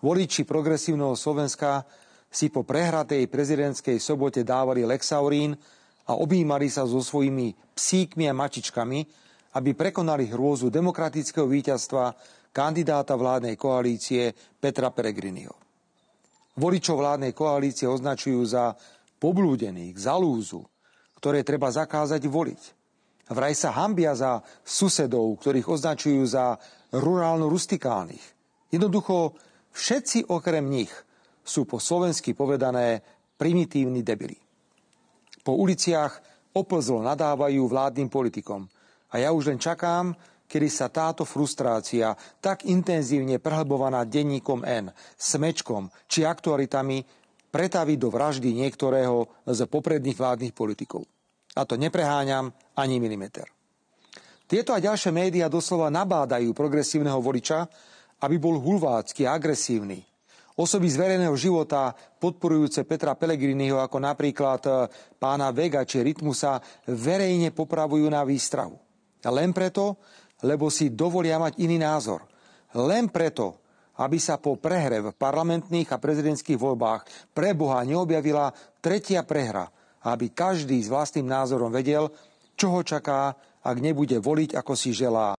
Voliči progresívneho Slovenska si po prehratej prezidentskej sobote dávali lexaurín a objímali sa so svojimi psíkmi a mačičkami, aby prekonali hrôzu demokratického víťazstva kandidáta vládnej koalície Petra Peregriniho. Voličov vládnej koalície označujú za poblúdených, za lúzu, ktoré treba zakázať voliť. Vraj sa hambia za susedov, ktorých označujú za rurálno-rustikálnych. Jednoducho Všetci okrem nich sú po slovensky povedané primitívni debili. Po uliciach oplzl nadávajú vládnym politikom a ja už len čakám, kedy sa táto frustrácia, tak intenzívne prehlbovaná denníkom N, smečkom či aktualitami, pretaví do vraždy niektorého z popredných vládnych politikov. A to nepreháňam ani milimeter. Tieto a ďalšie médiá doslova nabádajú progresívneho voliča, aby bol hulvácky a agresívny. Osoby z verejného života podporujúce Petra Pelegriniho ako napríklad e, pána Vega či Rytmusa verejne popravujú na výstrahu. Len preto, lebo si dovolia mať iný názor. Len preto, aby sa po prehre v parlamentných a prezidentských voľbách pre Boha neobjavila tretia prehra, aby každý s vlastným názorom vedel, čo ho čaká, ak nebude voliť, ako si želá.